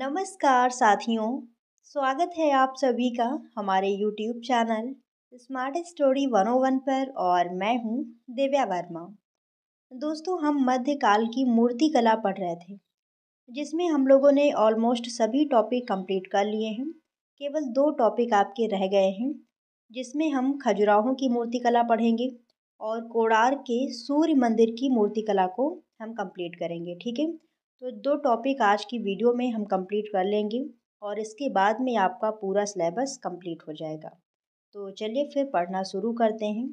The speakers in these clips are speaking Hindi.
नमस्कार साथियों स्वागत है आप सभी का हमारे YouTube चैनल स्मार्ट स्टोरी 101 पर और मैं हूं दिव्या वर्मा दोस्तों हम मध्यकाल की मूर्ति कला पढ़ रहे थे जिसमें हम लोगों ने ऑलमोस्ट सभी टॉपिक कंप्लीट कर लिए हैं केवल दो टॉपिक आपके रह गए हैं जिसमें हम खजुराहों की मूर्ति कला पढ़ेंगे और कोडार के सूर्य मंदिर की मूर्तिकला को हम कंप्लीट करेंगे ठीक है तो दो टॉपिक आज की वीडियो में हम कंप्लीट कर लेंगे और इसके बाद में आपका पूरा सिलेबस कंप्लीट हो जाएगा तो चलिए फिर पढ़ना शुरू करते हैं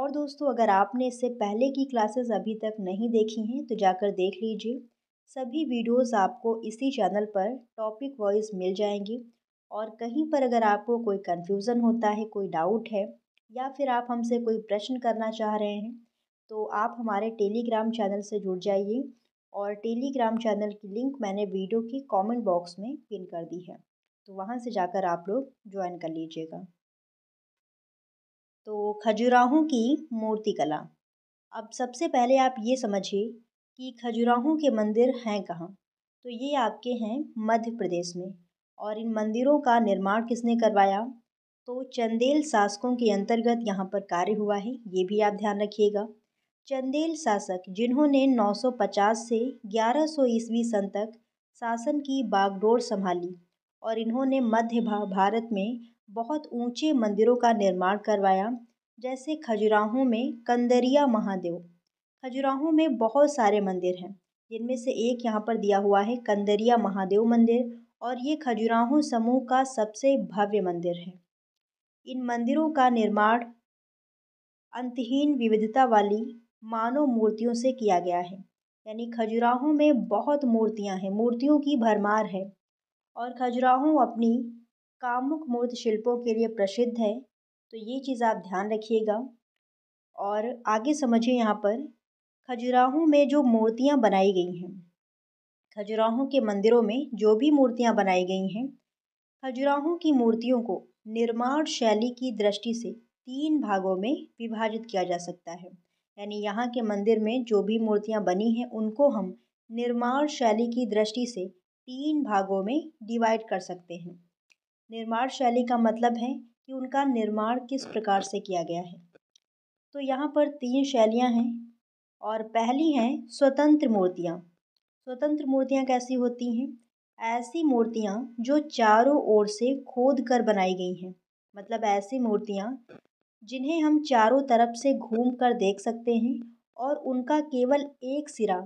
और दोस्तों अगर आपने इससे पहले की क्लासेस अभी तक नहीं देखी हैं तो जाकर देख लीजिए सभी वीडियोस आपको इसी चैनल पर टॉपिक वाइज मिल जाएंगी और कहीं पर अगर आपको कोई कन्फ्यूज़न होता है कोई डाउट है या फिर आप हमसे कोई प्रश्न करना चाह रहे हैं तो आप हमारे टेलीग्राम चैनल से जुड़ जाइए और टेलीग्राम चैनल की लिंक मैंने वीडियो की कमेंट बॉक्स में पिन कर दी है तो वहाँ से जाकर आप लोग ज्वाइन कर लीजिएगा तो खजुराहों की मूर्ति कला अब सबसे पहले आप ये समझिए कि खजुराहों के मंदिर हैं कहाँ तो ये आपके हैं मध्य प्रदेश में और इन मंदिरों का निर्माण किसने करवाया तो चंदेल शासकों के अंतर्गत यहाँ पर कार्य हुआ है ये भी आप ध्यान रखिएगा चंदेल शासक जिन्होंने नौ सौ पचास से ग्यारह सौ ईस्वी सन तक शासन की बागडोर संभाली और इन्होंने मध्य भारत में बहुत ऊँचे मंदिरों का निर्माण करवाया जैसे खजुराहो में कंदरिया महादेव खजुराहो में बहुत सारे मंदिर हैं जिनमें से एक यहाँ पर दिया हुआ है कंदरिया महादेव मंदिर और ये खजुराहो समूह का सबसे भव्य मंदिर है इन मंदिरों का निर्माण अंतहीन विविधता वाली मानव मूर्तियों से किया गया है यानी खजुराहो में बहुत मूर्तियाँ हैं मूर्तियों की भरमार है और खजुराहो अपनी कामुक मूर्त शिल्पों के लिए प्रसिद्ध है तो ये चीज़ आप ध्यान रखिएगा और आगे समझिए यहाँ पर खजुराहो में जो मूर्तियाँ बनाई गई हैं खजुराहो के मंदिरों में जो भी मूर्तियाँ बनाई गई हैं खजुराहो की मूर्तियों को निर्माण शैली की दृष्टि से तीन भागों में विभाजित किया जा सकता है यानी यहाँ के मंदिर में जो भी मूर्तियाँ बनी हैं उनको हम निर्माण शैली की दृष्टि से तीन भागों में डिवाइड कर सकते हैं निर्माण शैली का मतलब है कि उनका निर्माण किस प्रकार से किया गया है तो यहाँ पर तीन शैलियाँ हैं और पहली हैं स्वतंत्र मूर्तियाँ स्वतंत्र मूर्तियाँ कैसी होती हैं ऐसी मूर्तियाँ जो चारों ओर से खोद कर बनाई गई हैं मतलब ऐसी मूर्तियाँ जिन्हें हम चारों तरफ से घूमकर देख सकते हैं और उनका केवल एक सिरा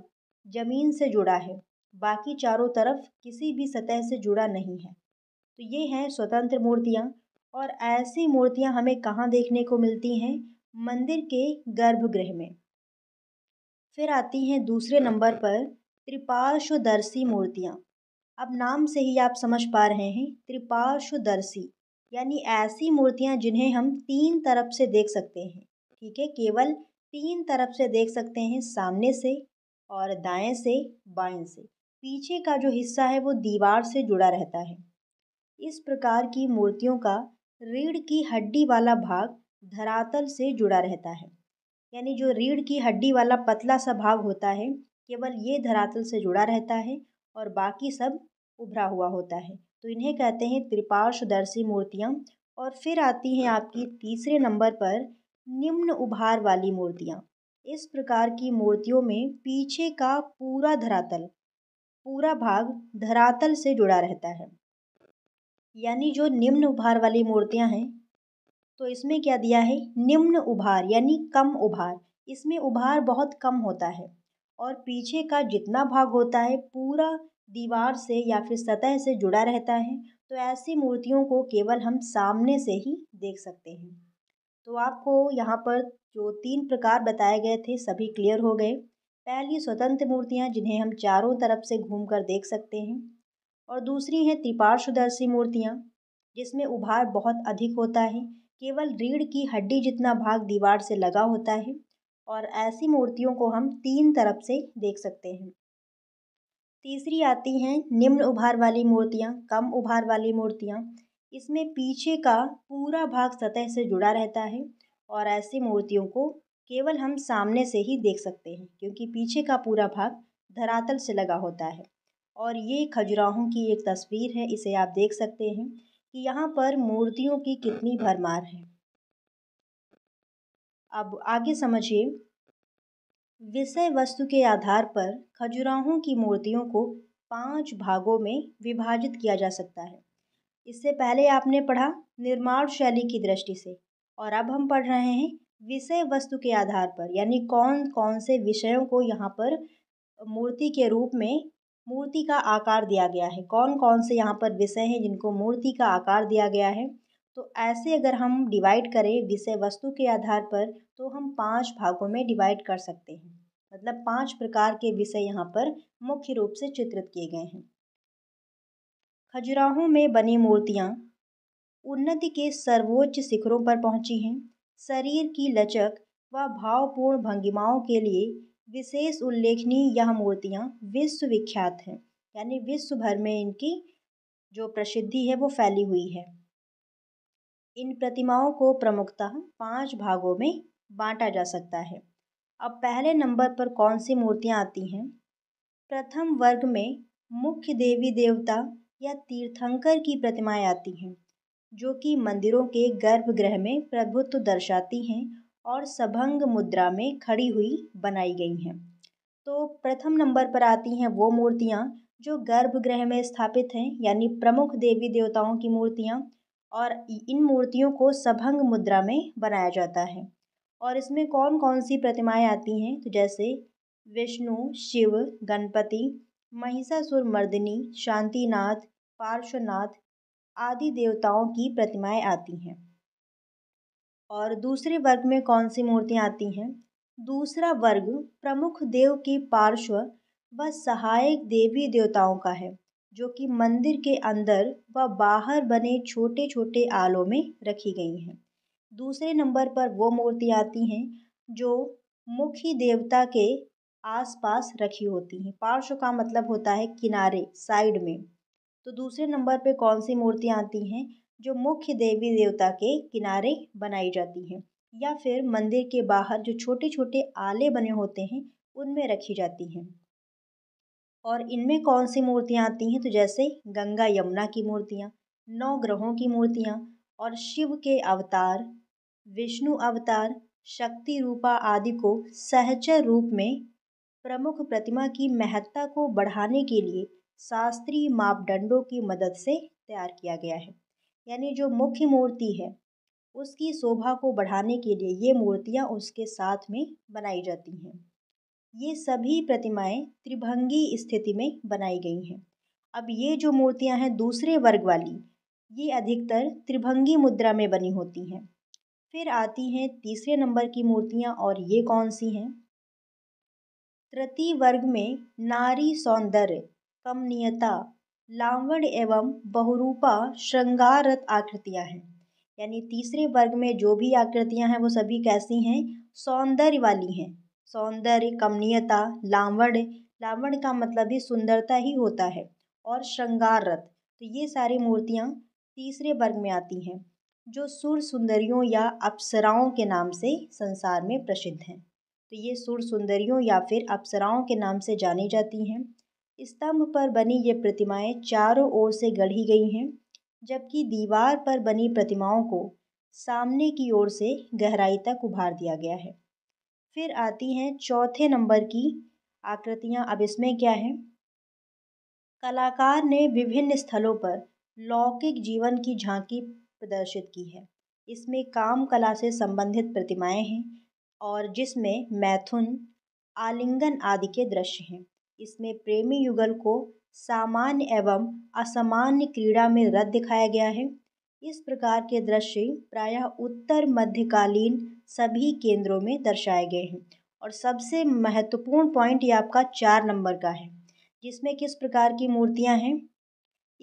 जमीन से जुड़ा है बाकी चारों तरफ किसी भी सतह से जुड़ा नहीं है तो ये हैं स्वतंत्र मूर्तियाँ और ऐसी मूर्तियाँ हमें कहाँ देखने को मिलती हैं मंदिर के गर्भगृह में फिर आती हैं दूसरे नंबर पर त्रिपार्श्वदर्शी मूर्तियाँ अब नाम से ही आप समझ पा रहे हैं त्रिपार्श्वदर्शी यानी ऐसी मूर्तियाँ जिन्हें हम तीन तरफ से देख सकते हैं ठीक है केवल तीन तरफ से देख सकते हैं सामने से और दाएं से बाएं से पीछे का जो हिस्सा है वो दीवार से जुड़ा रहता है इस प्रकार की मूर्तियों का रीढ़ की हड्डी वाला भाग धरातल से जुड़ा रहता है यानी जो रीढ़ की हड्डी वाला पतला सा भाग होता है केवल ये धरातल से जुड़ा रहता है और बाकी सब उभरा हुआ होता है तो इन्हें कहते हैं त्रिपार्श्वदर्शी मूर्तियाँ और फिर आती हैं आपकी तीसरे नंबर पर निम्न उभार वाली मूर्तियाँ इस प्रकार की मूर्तियों में पीछे का पूरा धरातल पूरा भाग धरातल से जुड़ा रहता है यानी जो निम्न उभार वाली मूर्तियाँ हैं तो इसमें क्या दिया है निम्न उभार यानी कम उभार इसमें उभार बहुत कम होता है और पीछे का जितना भाग होता है पूरा दीवार से या फिर सतह से जुड़ा रहता है तो ऐसी मूर्तियों को केवल हम सामने से ही देख सकते हैं तो आपको यहाँ पर जो तीन प्रकार बताए गए थे सभी क्लियर हो गए पहली स्वतंत्र मूर्तियाँ जिन्हें हम चारों तरफ से घूमकर देख सकते हैं और दूसरी है त्रिपार्श्वदर्शी मूर्तियाँ जिसमें उभार बहुत अधिक होता है केवल रीढ़ की हड्डी जितना भाग दीवार से लगा होता है और ऐसी मूर्तियों को हम तीन तरफ से देख सकते हैं तीसरी आती हैं निम्न उभार वाली मूर्तियाँ कम उभार वाली मूर्तियाँ इसमें पीछे का पूरा भाग सतह से जुड़ा रहता है और ऐसी मूर्तियों को केवल हम सामने से ही देख सकते हैं क्योंकि पीछे का पूरा भाग धरातल से लगा होता है और ये खजुराहों की एक तस्वीर है इसे आप देख सकते हैं कि यहाँ पर मूर्तियों की कितनी भरमार है अब आगे समझिए विषय वस्तु के आधार पर खजुराहों की मूर्तियों को पाँच भागों में विभाजित किया जा सकता है इससे पहले आपने पढ़ा निर्माण शैली की दृष्टि से और अब हम पढ़ रहे हैं विषय वस्तु के आधार पर यानी कौन कौन से विषयों को यहाँ पर मूर्ति के रूप में मूर्ति का आकार दिया गया है कौन कौन से यहाँ पर विषय हैं जिनको मूर्ति का आकार दिया गया है तो ऐसे अगर हम डिवाइड करें विषय वस्तु के आधार पर तो हम पांच भागों में डिवाइड कर सकते हैं मतलब पांच प्रकार के विषय यहाँ पर मुख्य रूप से चित्रित किए गए हैं खजुराहों में बनी मूर्तियाँ उन्नति के सर्वोच्च शिखरों पर पहुँची हैं शरीर की लचक व भावपूर्ण भंगिमाओं के लिए विशेष उल्लेखनीय यह मूर्तियाँ विश्वविख्यात हैं यानी विश्व भर में इनकी जो प्रसिद्धि है वो फैली हुई है इन प्रतिमाओं को प्रमुखतः पाँच भागों में बाँटा जा सकता है अब पहले नंबर पर कौन सी मूर्तियाँ आती हैं प्रथम वर्ग में मुख्य देवी देवता या तीर्थंकर की प्रतिमाएँ आती हैं जो कि मंदिरों के गर्भगृह में प्रभुत्व दर्शाती हैं और सभंग मुद्रा में खड़ी हुई बनाई गई हैं तो प्रथम नंबर पर आती हैं वो मूर्तियाँ जो गर्भगृह में स्थापित हैं यानी प्रमुख देवी देवताओं की मूर्तियाँ और इन मूर्तियों को सभंग मुद्रा में बनाया जाता है और इसमें कौन कौन सी प्रतिमाएँ आती हैं तो जैसे विष्णु शिव गणपति महिषासुर मर्दिनी शांतिनाथ पार्श्वनाथ आदि देवताओं की प्रतिमाएँ आती हैं और दूसरे वर्ग में कौन सी मूर्तियाँ आती हैं दूसरा वर्ग प्रमुख देव के पार्श्व व सहायक देवी देवताओं का है जो कि मंदिर के अंदर व बाहर बने छोटे-छोटे आलों में रखी गई हैं। दूसरे नंबर पर वो मूर्तियाँ आती हैं जो मुख्य देवता के आस-पास रखी होती हैं। पार्श्व का मतलब होता है किनारे साइड में। तो दूसरे नंबर पे कौन सी मूर्तियाँ आती हैं जो मुख्य देवी देवता के किनारे बनाई जाती हैं या फिर मंदिर के बाहर जो छोटे-छोटे आले बने होते हैं उनमें रखी जाती हैं। और इनमें कौन सी मूर्तियाँ आती हैं तो जैसे गंगा यमुना की मूर्तियाँ नौ ग्रहों की मूर्तियाँ और शिव के अवतार विष्णु अवतार शक्ति रूपा आदि को सहचर रूप में प्रमुख प्रतिमा की महत्ता को बढ़ाने के लिए शास्त्रीय मापदंडों की मदद से तैयार किया गया है यानी जो मुख्य मूर्ति है उसकी शोभा को बढ़ाने के लिए ये मूर्तियाँ उसके साथ में बनाई जाती हैं ये सभी प्रतिमाएं त्रिभंगी स्थिति में बनाई गई हैं अब ये जो मूर्तियां हैं दूसरे वर्ग वाली ये अधिकतर त्रिभंगी मुद्रा में बनी होती हैं फिर आती हैं तीसरे नंबर की मूर्तियां और ये कौन सी हैं तृतीय वर्ग में नारी सौंदर्य कमनीयता लावण एवं बहुरूपा श्रृंगारत आकृतियां हैं यानी तीसरे वर्ग में जो भी आकृतियां हैं वो सभी कैसी हैं सौंदर्य वाली हैं सौंदर्य कमनीयता लावण्य लावण्य का मतलब ही सुंदरता ही होता है और श्रृंगार रथ तो ये सारी मूर्तियाँ तीसरे वर्ग में आती हैं जो सुर सुंदरियों या अप्सराओं के नाम से संसार में प्रसिद्ध हैं तो ये सुर सुंदरियों या फिर अप्सराओं के नाम से जानी जाती हैं स्तंभ पर बनी ये प्रतिमाएं चारों ओर से गढ़ी गई हैं जबकि दीवार पर बनी प्रतिमाओं को सामने की ओर से गहराई तक उभार दिया गया है फिर आती हैं चौथे नंबर की आकृतियाँ अब इसमें क्या है कलाकार ने विभिन्न स्थलों पर लौकिक जीवन की झांकी प्रदर्शित की है इसमें काम कला से संबंधित प्रतिमाएं हैं और जिसमें मैथुन आलिंगन आदि के दृश्य हैं इसमें प्रेमी युगल को सामान्य एवं असामान्य क्रीड़ा में रथ दिखाया गया है इस प्रकार के दृश्य प्रायः उत्तर मध्यकालीन सभी केंद्रों में दर्शाए गए हैं और सबसे महत्वपूर्ण पॉइंट ये आपका चार नंबर का है जिसमें किस प्रकार की मूर्तियां हैं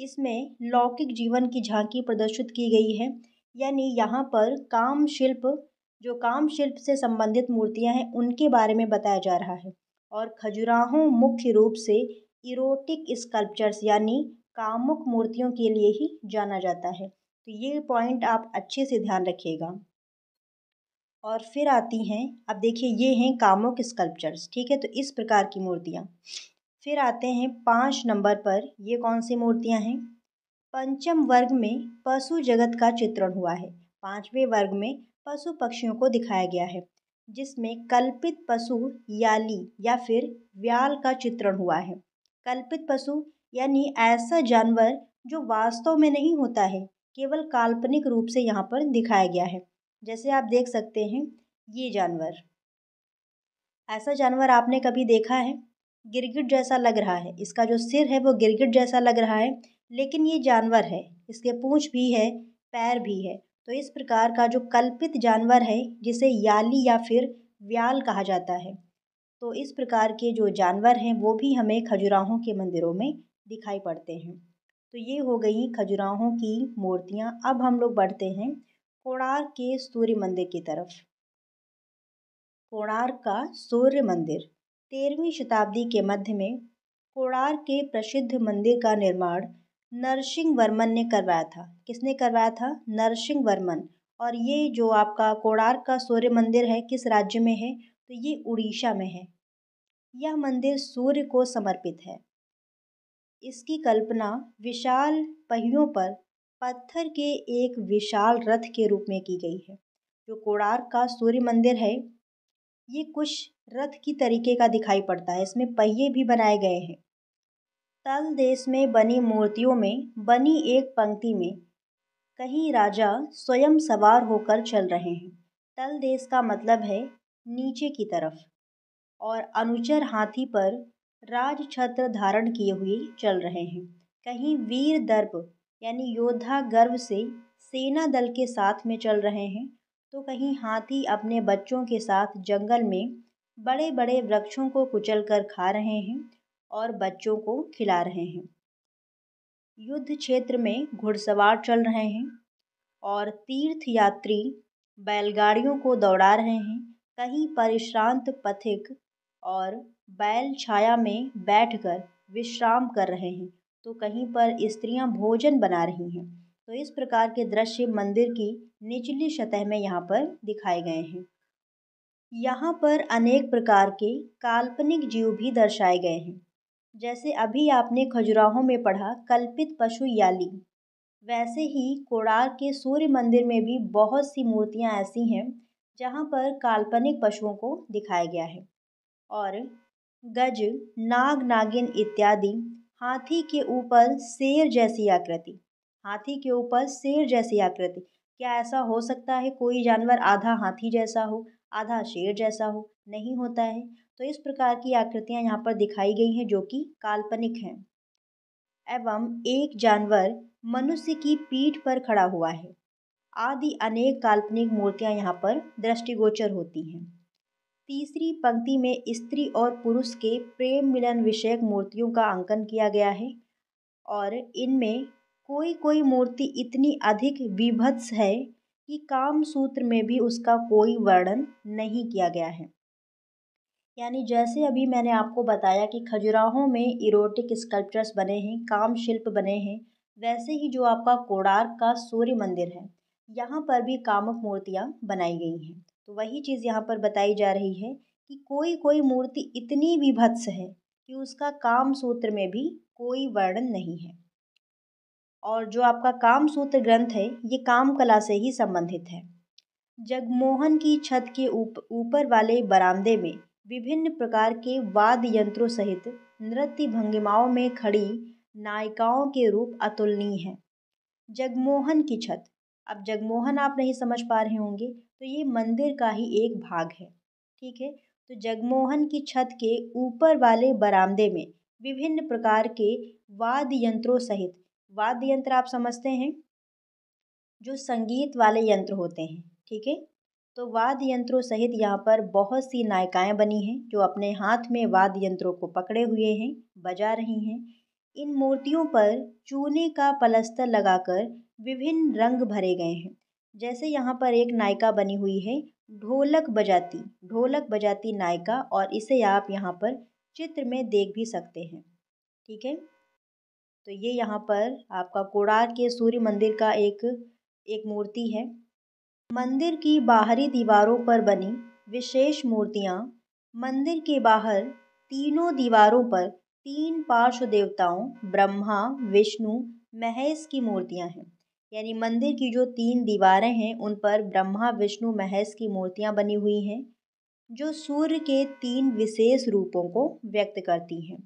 इसमें लौकिक जीवन की झांकी प्रदर्शित की गई है यानी यहाँ पर काम शिल्प जो काम शिल्प से संबंधित मूर्तियां हैं उनके बारे में बताया जा रहा है और खजुराहों मुख्य रूप से इरोटिक स्कल्पचर्स यानी कामुक मूर्तियों के लिए ही जाना जाता है तो ये पॉइंट आप अच्छे से ध्यान रखिएगा और फिर आती हैं अब देखिए ये हैं कामों स्कल्पचर्स ठीक है तो इस प्रकार की मूर्तियाँ फिर आते हैं पाँच नंबर पर ये कौन सी मूर्तियाँ हैं पंचम वर्ग में पशु जगत का चित्रण हुआ है पाँचवें वर्ग में पशु पक्षियों को दिखाया गया है जिसमें कल्पित पशु याली या फिर व्याल का चित्रण हुआ है कल्पित पशु यानी ऐसा जानवर जो वास्तव में नहीं होता है केवल काल्पनिक रूप से यहाँ पर दिखाया गया है जैसे आप देख सकते हैं ये जानवर ऐसा जानवर आपने कभी देखा है गिरगिट जैसा लग रहा है इसका जो सिर है वो गिरगिट जैसा लग रहा है लेकिन ये जानवर है इसके पूँछ भी है पैर भी है तो इस प्रकार का जो कल्पित जानवर है जिसे याली या फिर व्याल कहा जाता है तो इस प्रकार के जो जानवर हैं वो भी हमें खजुराहों के मंदिरों में दिखाई पड़ते हैं तो ये हो गई खजुराहों की मूर्तियाँ अब हम लोग बढ़ते हैं कोणार्क के सूर्य मंदिर की तरफ कोणार्क का सूर्य मंदिर तेरहवीं शताब्दी के मध्य में कोणार्क के प्रसिद्ध मंदिर का निर्माण नरसिंह वर्मन ने करवाया था किसने करवाया था नरसिंह वर्मन और ये जो आपका कोणार्क का सूर्य मंदिर है किस राज्य में है तो ये उड़ीसा में है यह मंदिर सूर्य को समर्पित है इसकी कल्पना विशाल पहियों पर पत्थर के एक विशाल रथ के रूप में की गई है जो कोणार्क का सूर्य मंदिर है ये कुछ रथ की तरीके का दिखाई पड़ता है इसमें पहिए भी बनाए गए हैं तल देश में बनी मूर्तियों में बनी एक पंक्ति में कहीं राजा स्वयं सवार होकर चल रहे हैं तल देश का मतलब है नीचे की तरफ और अनुचर हाथी पर राज छत्र धारण किए हुए चल रहे हैं कहीं वीर दर्प यानी योद्धा गर्व से सेना दल के साथ में चल रहे हैं तो कहीं हाथी अपने बच्चों के साथ जंगल में बड़े बड़े वृक्षों को कुचल कर खा रहे हैं और बच्चों को खिला रहे हैं युद्ध क्षेत्र में घुड़सवार चल रहे हैं और तीर्थ यात्री बैलगाड़ियों को दौड़ा रहे हैं कहीं परिश्रांत पथिक और बैल छाया में बैठकर विश्राम कर रहे हैं तो कहीं पर स्त्रियां भोजन बना रही हैं तो इस प्रकार के दृश्य मंदिर की निचली सतह में यहाँ पर दिखाए गए हैं यहाँ पर अनेक प्रकार के काल्पनिक जीव भी दर्शाए गए हैं जैसे अभी आपने खजुराहों में पढ़ा कल्पित पशु याली वैसे ही कोड़ार के सूर्य मंदिर में भी बहुत सी मूर्तियाँ ऐसी हैं जहाँ पर काल्पनिक पशुओं को दिखाया गया है और गज नाग नागिन इत्यादि हाथी के ऊपर शेर जैसी आकृति हाथी के ऊपर शेर जैसी आकृति क्या ऐसा हो सकता है कोई जानवर आधा हाथी जैसा हो आधा शेर जैसा हो नहीं होता है तो इस प्रकार की आकृतियाँ यहाँ पर दिखाई गई हैं जो कि काल्पनिक हैं एवं एक जानवर मनुष्य की पीठ पर खड़ा हुआ है आदि अनेक काल्पनिक मूर्तियाँ यहाँ पर दृष्टिगोचर होती हैं तीसरी पंक्ति में स्त्री और पुरुष के प्रेम मिलन विषयक मूर्तियों का अंकन किया गया है और इनमें कोई कोई मूर्ति इतनी अधिक विभत्स है कि काम सूत्र में भी उसका कोई वर्णन नहीं किया गया है यानी जैसे अभी मैंने आपको बताया कि खजुराहों में इरोटिक स्कल्पचर्स बने हैं काम शिल्प बने हैं वैसे ही जो आपका कोडार का सूर्य मंदिर है यहाँ पर भी कामक मूर्तियाँ बनाई गई हैं तो वही चीज़ यहाँ पर बताई जा रही है कि कोई कोई मूर्ति इतनी विभत्स है कि उसका काम सूत्र में भी कोई वर्णन नहीं है और जो आपका काम सूत्र ग्रंथ है ये काम कला से ही संबंधित है जगमोहन की छत के ऊपर वाले बरामदे में विभिन्न प्रकार के वाद्य यंत्रों सहित नृत्य भंगिमाओं में खड़ी नायिकाओं के रूप अतुलनीय हैं जगमोहन की छत अब जगमोहन आप नहीं समझ पा रहे होंगे तो ये मंदिर का ही एक भाग है ठीक है तो जगमोहन की छत के ऊपर वाले बरामदे में विभिन्न प्रकार के वाद्य यंत्रों सहित वाद्य यंत्र आप समझते हैं जो संगीत वाले यंत्र होते हैं ठीक है तो वाद्य यंत्रों सहित यहाँ पर बहुत सी नायिकाएँ बनी हैं जो अपने हाथ में वाद्य यंत्रों को पकड़े हुए हैं बजा रही हैं इन मूर्तियों पर चूने का पलस्तर लगाकर विभिन्न रंग भरे गए हैं जैसे यहाँ पर एक नायिका बनी हुई है ढोलक बजाती ढोलक बजाती नायिका और इसे आप यहाँ पर चित्र में देख भी सकते हैं ठीक है तो ये यहाँ पर आपका कोडार के सूर्य मंदिर का एक एक मूर्ति है मंदिर की बाहरी दीवारों पर बनी विशेष मूर्तियाँ मंदिर के बाहर तीनों दीवारों पर तीन पार्श्व देवताओं ब्रह्मा विष्णु महेश की मूर्तियाँ हैं यानी मंदिर की जो तीन दीवारें हैं उन पर ब्रह्मा विष्णु महेश की मूर्तियां बनी हुई हैं जो सूर्य के तीन विशेष रूपों को व्यक्त करती हैं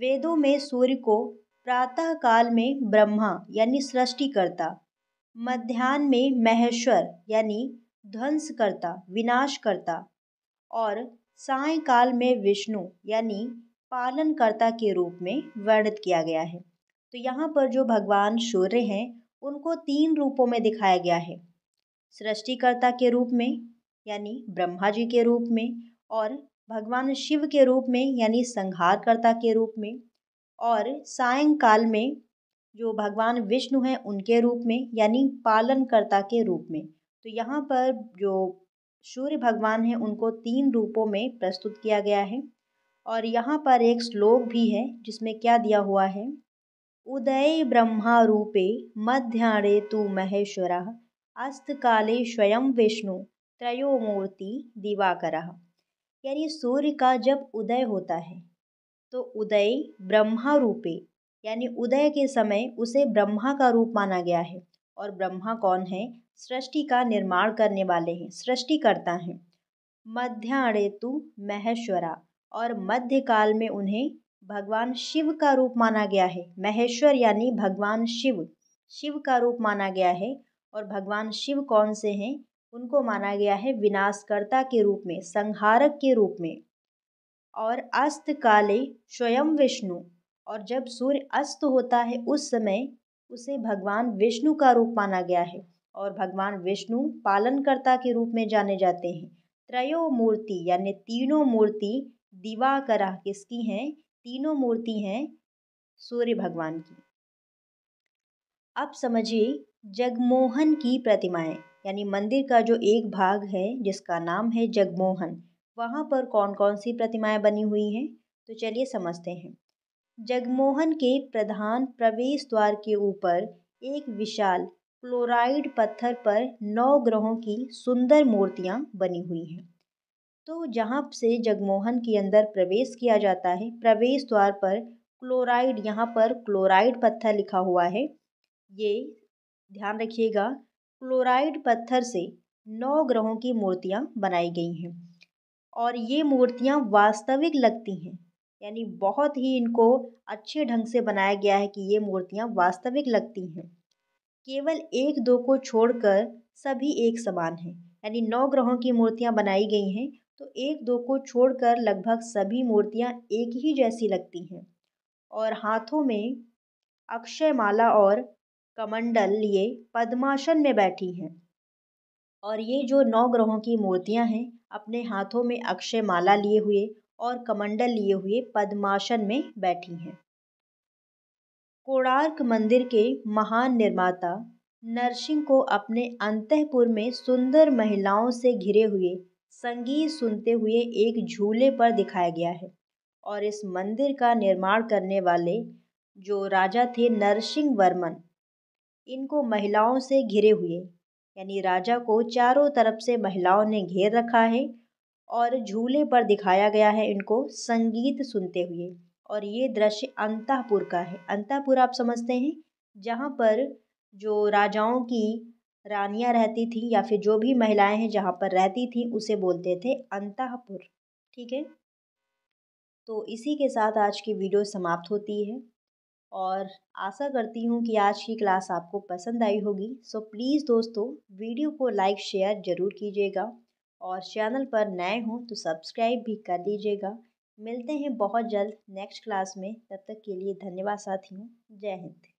वेदों में सूर्य को प्रातः काल में ब्रह्मा यानी सृष्टिकर्ता मध्यान्ह में महेश्वर यानी ध्वंसकर्ता विनाशकर्ता और सायकाल में विष्णु यानी पालनकर्ता के रूप में वर्णित किया गया है तो यहाँ पर जो भगवान सूर्य हैं उनको तीन रूपों में दिखाया गया है सृष्टिकर्ता के रूप में यानी ब्रह्मा जी के रूप में और भगवान शिव के रूप में यानी संहारकर्ता के रूप में और सायंकाल में जो भगवान विष्णु हैं उनके रूप में यानी पालनकर्ता के रूप में तो यहाँ पर जो सूर्य भगवान हैं उनको तीन रूपों में प्रस्तुत किया गया है और यहाँ पर एक श्लोक भी है जिसमें क्या दिया हुआ है उदये ब्रह्मारूपे मध्याह्ने तु महेश्वरः अस्तकाले स्वयं विष्णु त्रयोमूर्ति दिवाकरः यानी सूर्य का जब उदय होता है तो उदय ब्रह्मा रूपे यानी उदय के समय उसे ब्रह्मा का रूप माना गया है और ब्रह्मा कौन है सृष्टि का निर्माण करने वाले हैं सृष्टिकर्ता हैं मध्याह्ने तु महेश्वरा और मध्यकाल में उन्हें भगवान शिव का रूप माना गया है महेश्वर यानी भगवान शिव शिव का रूप माना गया है और भगवान शिव कौन से हैं उनको माना गया है विनाशकर्ता के रूप में संहारक के रूप में और अस्त काले स्वयं विष्णु और जब सूर्य अस्त होता है उस समय उसे भगवान विष्णु का रूप माना गया है और भगवान विष्णु पालनकर्ता के रूप में जाने जाते हैं त्रयो मूर्ति यानी तीनों मूर्ति दिवाकरा किसकी हैं तीनों मूर्ति हैं सूर्य भगवान की अब समझिए जगमोहन की प्रतिमाएं यानी मंदिर का जो एक भाग है जिसका नाम है जगमोहन वहाँ पर कौन कौन सी प्रतिमाएं बनी हुई हैं तो चलिए समझते हैं जगमोहन के प्रधान प्रवेश द्वार के ऊपर एक विशाल क्लोराइड पत्थर पर नौ ग्रहों की सुंदर मूर्तियाँ बनी हुई हैं तो जहाँ से जगमोहन के अंदर प्रवेश किया जाता है प्रवेश द्वार पर क्लोराइड यहाँ पर क्लोराइड पत्थर लिखा हुआ है ये ध्यान रखिएगा क्लोराइड पत्थर से नौ ग्रहों की मूर्तियाँ बनाई गई हैं और ये मूर्तियाँ वास्तविक लगती हैं यानी बहुत ही इनको अच्छे ढंग से बनाया गया है कि ये मूर्तियाँ वास्तविक लगती हैं केवल एक दो को छोड़कर सभी एक समान हैं यानी नौ ग्रहों की मूर्तियाँ बनाई गई हैं तो एक दो को छोड़कर लगभग सभी मूर्तियाँ एक ही जैसी लगती हैं और हाथों में अक्षयमाला और कमंडल लिए पद्माशन में बैठी हैं और ये जो नौ ग्रहों की मूर्तियाँ हैं अपने हाथों में अक्षय माला लिए हुए और कमंडल लिए हुए पद्माशन में बैठी हैं कोणार्क मंदिर के महान निर्माता नरसिंह को अपने अंतपुर में सुंदर महिलाओं से घिरे हुए संगीत सुनते हुए एक झूले पर दिखाया गया है और इस मंदिर का निर्माण करने वाले जो राजा थे नरसिंह वर्मन इनको महिलाओं से घिरे हुए यानी राजा को चारों तरफ से महिलाओं ने घेर रखा है और झूले पर दिखाया गया है इनको संगीत सुनते हुए और ये दृश्य अंतापुर का है अंतापुर आप समझते हैं जहाँ पर जो राजाओं की रानियाँ रहती थीं या फिर जो भी महिलाएँ हैं जहाँ पर रहती थीं उसे बोलते थे अंतपुर ठीक है तो इसी के साथ आज की वीडियो समाप्त होती है और आशा करती हूँ कि आज की क्लास आपको पसंद आई होगी सो प्लीज़ दोस्तों वीडियो को लाइक शेयर ज़रूर कीजिएगा और चैनल पर नए हों तो सब्सक्राइब भी कर लीजिएगा मिलते हैं बहुत जल्द नेक्स्ट क्लास में तब तक के लिए धन्यवाद साथियों जय हिंद